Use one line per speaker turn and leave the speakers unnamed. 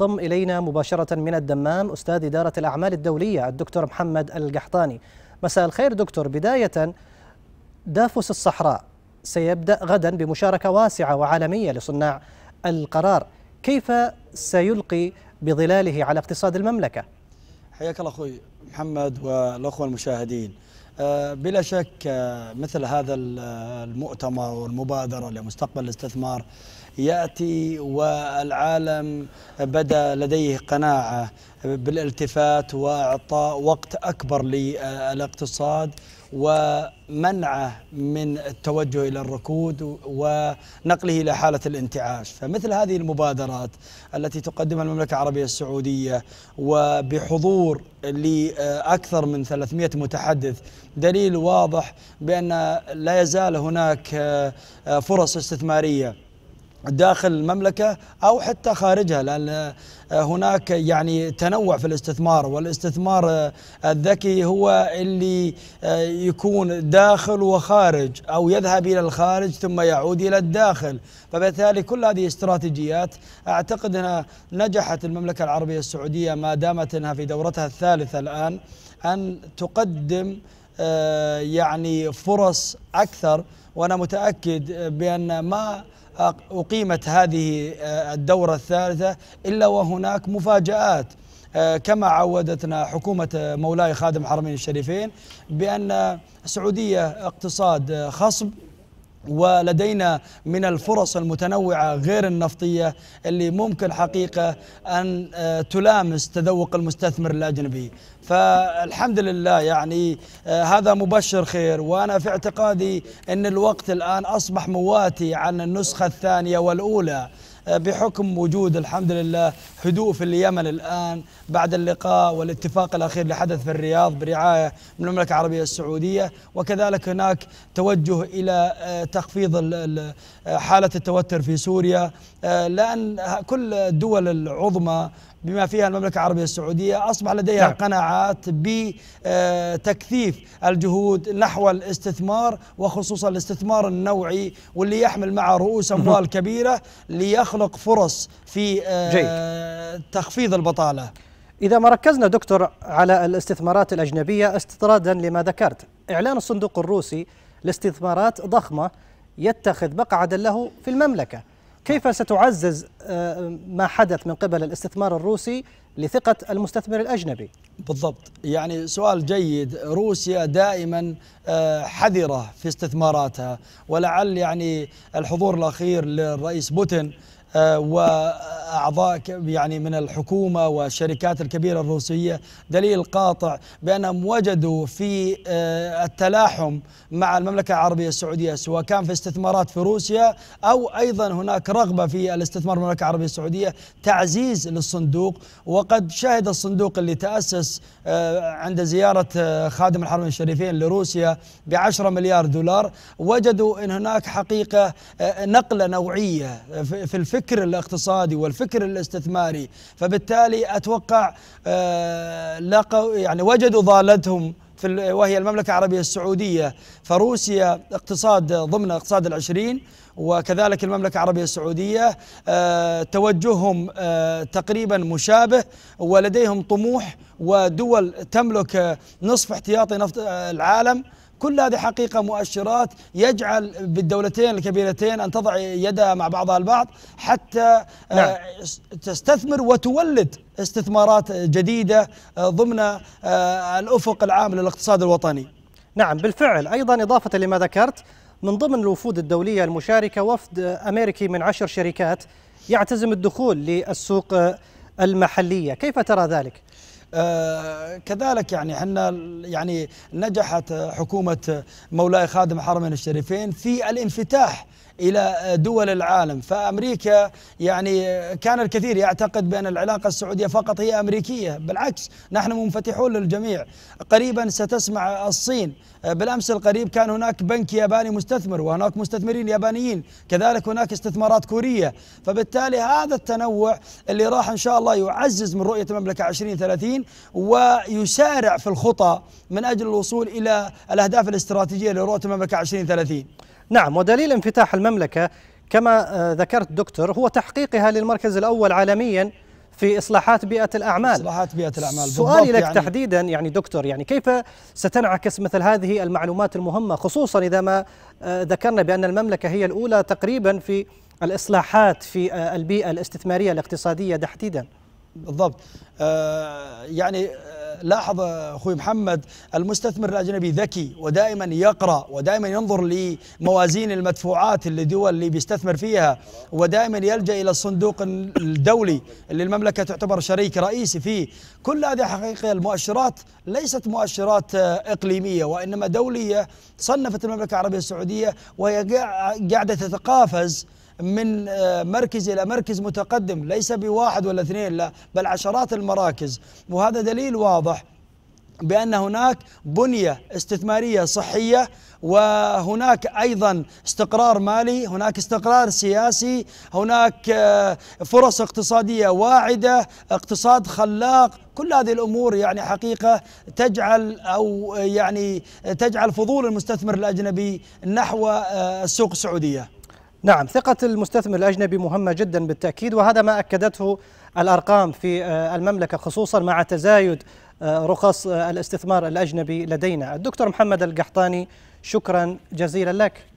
ضم إلينا مباشرة من الدمام أستاذ إدارة الأعمال الدولية الدكتور محمد القحطاني مساء الخير دكتور بداية دافوس الصحراء سيبدأ غدا بمشاركة واسعة وعالمية لصناع القرار كيف سيلقي بظلاله على اقتصاد المملكة؟
حياك الله أخوي محمد والأخوة المشاهدين آه، بلا شك آه، مثل هذا آه، المؤتمر والمبادرة لمستقبل الاستثمار يأتي والعالم بدا لديه قناعة بالالتفات واعطاء وقت اكبر للاقتصاد ومنعه من التوجه الى الركود ونقله الى حاله الانتعاش، فمثل هذه المبادرات التي تقدمها المملكه العربيه السعوديه وبحضور لاكثر من 300 متحدث دليل واضح بان لا يزال هناك فرص استثماريه داخل المملكة أو حتى خارجها لأن آه، هناك يعني تنوع في الاستثمار والاستثمار آه، الذكي هو اللي آه، يكون داخل وخارج أو يذهب إلى الخارج ثم يعود إلى الداخل فبالتالي كل هذه استراتيجيات أعتقد أنها نجحت المملكة العربية السعودية ما دامت أنها في دورتها الثالثة الآن أن تقدم آه، يعني فرص أكثر وأنا متأكد بأن ما أقيمت هذه آه، الدورة الثالثة إلا وهناك مفاجآت آه، كما عودتنا حكومة مولاي خادم الحرمين الشريفين بأن السعودية اقتصاد خصب ولدينا من الفرص المتنوعة غير النفطية اللي ممكن حقيقة أن آه، تلامس تذوق المستثمر الأجنبي فالحمد لله يعني آه، هذا مبشر خير وأنا في اعتقادي أن الوقت الآن أصبح مواتي عن النسخة الثانية والأولى آه، بحكم وجود الحمد لله هدوء في اليمن الآن بعد اللقاء والاتفاق الأخير اللي حدث في الرياض برعاية من المملكة العربية السعودية وكذلك هناك توجه إلى آه، تخفيض آه، حالة التوتر في سوريا لأن كل الدول العظمى بما فيها المملكة العربية السعودية أصبح لديها نعم. قناعات بتكثيف الجهود نحو الاستثمار وخصوصا الاستثمار النوعي واللي يحمل معه رؤوس أموال كبيرة ليخلق فرص في جيد. آه،
تخفيض البطالة إذا ما ركزنا دكتور على الاستثمارات الأجنبية استطرادا لما ذكرت إعلان الصندوق الروسي لاستثمارات ضخمة يتخذ مقعدا له في المملكة كيف ستعزز آه، ما حدث من قبل الاستثمار
الروسي لثقة المستثمر الأجنبي بالضبط يعني سؤال جيد روسيا دائما آه، حذرة في استثماراتها ولعل يعني الحضور الأخير للرئيس بوتين آه، واعضاء يعني من الحكومه والشركات الكبيره الروسيه دليل قاطع بانهم وجدوا في آه، التلاحم مع المملكه العربيه السعوديه سواء كان في استثمارات في روسيا او ايضا هناك رغبه في الاستثمار في المملكه العربيه السعوديه تعزيز للصندوق وقد شهد الصندوق اللي تاسس آه، عند زياره خادم الحرمين الشريفين لروسيا ب 10 مليار دولار وجدوا ان هناك حقيقه نقله نوعيه في الفكر الفكر الاقتصادي والفكر الاستثماري فبالتالي أتوقع آه، لقوا يعني وجدوا ضالتهم في وهي المملكة العربية السعودية فروسيا اقتصاد ضمن اقتصاد العشرين وكذلك المملكة العربية السعودية آه، توجههم آه، تقريبا مشابه ولديهم طموح ودول تملك نصف احتياطي نفط العالم كل هذه حقيقة مؤشرات يجعل بالدولتين الكبيرتين أن تضع يدها مع بعضها البعض حتى آه، نعم. تستثمر وتولد استثمارات جديدة آه، ضمن آه، الأفق العام للاقتصاد
الوطني نعم بالفعل أيضا إضافة لما ذكرت من ضمن الوفود الدولية المشاركة وفد أمريكي من عشر شركات يعتزم الدخول للسوق
المحلية كيف ترى ذلك؟ آه، كذلك يعني احنا يعني نجحت حكومه مولاي خادم الحرمين الشريفين في الانفتاح إلى دول العالم فأمريكا يعني كان الكثير يعتقد بأن العلاقة السعودية فقط هي أمريكية بالعكس نحن منفتحون للجميع قريبا ستسمع الصين بالأمس القريب كان هناك بنك ياباني مستثمر وهناك مستثمرين يابانيين كذلك هناك استثمارات كورية فبالتالي هذا التنوع اللي راح إن شاء الله يعزز من رؤية المملكة 2030 ويسارع في الخطى من أجل الوصول إلى الأهداف الاستراتيجية لرؤية المملكة 2030 نعم ودليل انفتاح
المملكة كما آه، ذكرت دكتور هو تحقيقها للمركز الأول عالميا في إصلاحات بيئة الأعمال إصلاحات بيئة الأعمال سؤالي لك يعني تحديدا يعني دكتور يعني كيف ستنعكس مثل هذه المعلومات المهمة خصوصا إذا ما آه، ذكرنا بأن المملكة هي الأولى تقريبا في الإصلاحات في آه، البيئة الاستثمارية الاقتصادية تحديدا
بالضبط يعني لاحظ اخوي محمد المستثمر الاجنبي ذكي ودائما يقرا ودائما ينظر لموازين المدفوعات للدول اللي بيستثمر فيها ودائما يلجا الى الصندوق الدولي اللي المملكه تعتبر شريك رئيسي فيه كل هذه حقيقه المؤشرات ليست مؤشرات آه، اقليميه وانما دوليه صنفت المملكه العربيه السعوديه وهي قاعده تتقافز من آه، مركز إلى مركز متقدم ليس بواحد ولا اثنين لا بل عشرات المراكز وهذا دليل واضح بأن هناك بنية استثمارية صحية وهناك أيضا استقرار مالي هناك استقرار سياسي هناك آه، فرص اقتصادية واعدة اقتصاد خلاق كل هذه الامور يعني حقيقه تجعل او آه، يعني تجعل فضول المستثمر الاجنبي نحو السوق السعوديه.
نعم ثقة المستثمر الأجنبي مهمة جدا بالتأكيد وهذا ما أكدته الأرقام في آه، المملكة خصوصا مع تزايد آه، رخص آه، الاستثمار الأجنبي لدينا الدكتور محمد القحطاني شكرا جزيلا لك